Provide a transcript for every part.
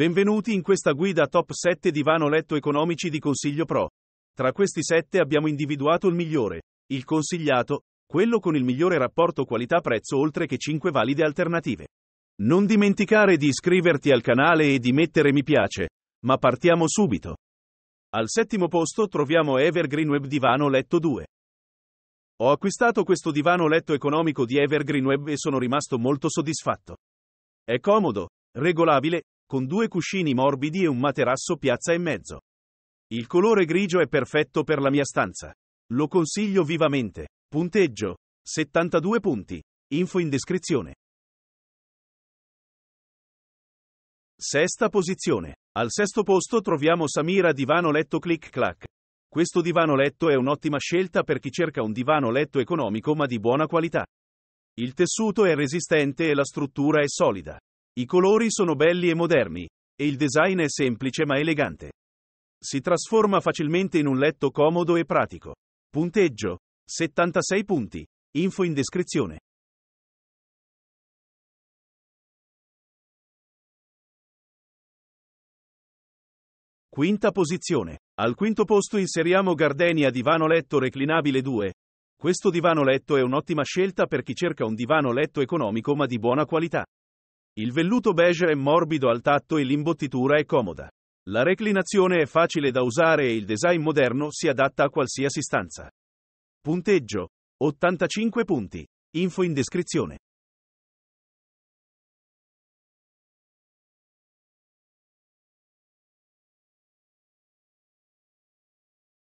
Benvenuti in questa guida top 7 divano letto economici di Consiglio Pro. Tra questi 7 abbiamo individuato il migliore, il consigliato, quello con il migliore rapporto qualità-prezzo oltre che 5 valide alternative. Non dimenticare di iscriverti al canale e di mettere mi piace, ma partiamo subito. Al settimo posto troviamo Evergreen Web Divano Letto 2. Ho acquistato questo divano letto economico di Evergreen Web e sono rimasto molto soddisfatto. È comodo, regolabile, con due cuscini morbidi e un materasso piazza e mezzo. Il colore grigio è perfetto per la mia stanza. Lo consiglio vivamente. Punteggio 72 punti. Info in descrizione. Sesta posizione. Al sesto posto troviamo Samira Divano Letto Click Clack. Questo divano letto è un'ottima scelta per chi cerca un divano letto economico ma di buona qualità. Il tessuto è resistente e la struttura è solida. I colori sono belli e moderni, e il design è semplice ma elegante. Si trasforma facilmente in un letto comodo e pratico. Punteggio 76 punti. Info in descrizione. Quinta posizione. Al quinto posto inseriamo Gardenia divano letto reclinabile 2. Questo divano letto è un'ottima scelta per chi cerca un divano letto economico ma di buona qualità. Il velluto beige è morbido al tatto e l'imbottitura è comoda. La reclinazione è facile da usare e il design moderno si adatta a qualsiasi stanza. Punteggio 85 punti. Info in descrizione.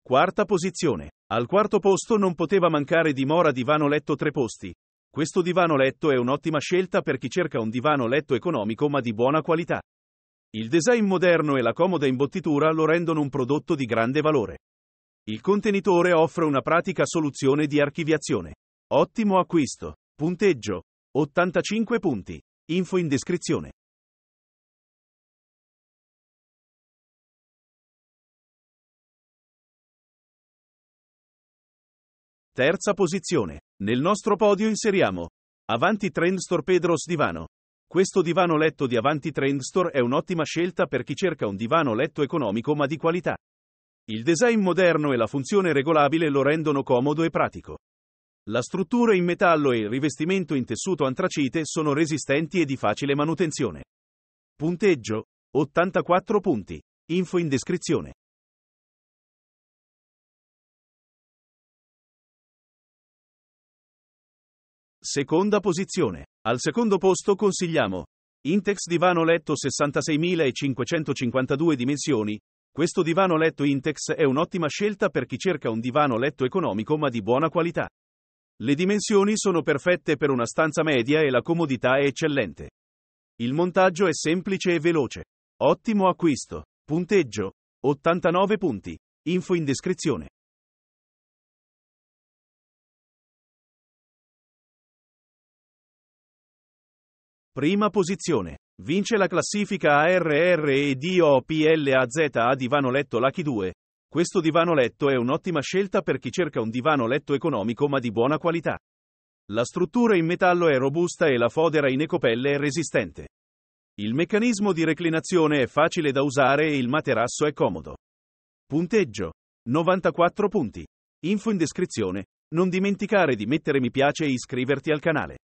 Quarta posizione. Al quarto posto non poteva mancare dimora divano letto tre posti, questo divano letto è un'ottima scelta per chi cerca un divano letto economico ma di buona qualità. Il design moderno e la comoda imbottitura lo rendono un prodotto di grande valore. Il contenitore offre una pratica soluzione di archiviazione. Ottimo acquisto. Punteggio 85 punti. Info in descrizione. Terza posizione. Nel nostro podio inseriamo Avanti Trendstore Pedros Divano. Questo divano letto di Avanti Trendstore è un'ottima scelta per chi cerca un divano letto economico ma di qualità. Il design moderno e la funzione regolabile lo rendono comodo e pratico. La struttura in metallo e il rivestimento in tessuto antracite sono resistenti e di facile manutenzione. Punteggio 84 punti. Info in descrizione. Seconda posizione. Al secondo posto consigliamo Intex divano letto 66.552 dimensioni. Questo divano letto Intex è un'ottima scelta per chi cerca un divano letto economico ma di buona qualità. Le dimensioni sono perfette per una stanza media e la comodità è eccellente. Il montaggio è semplice e veloce. Ottimo acquisto. Punteggio 89 punti. Info in descrizione. Prima posizione. Vince la classifica ARR e DOPLAZ a divano letto Lucky 2. Questo divano letto è un'ottima scelta per chi cerca un divano letto economico ma di buona qualità. La struttura in metallo è robusta e la fodera in ecopelle è resistente. Il meccanismo di reclinazione è facile da usare e il materasso è comodo. Punteggio 94 punti. Info in descrizione. Non dimenticare di mettere mi piace e iscriverti al canale.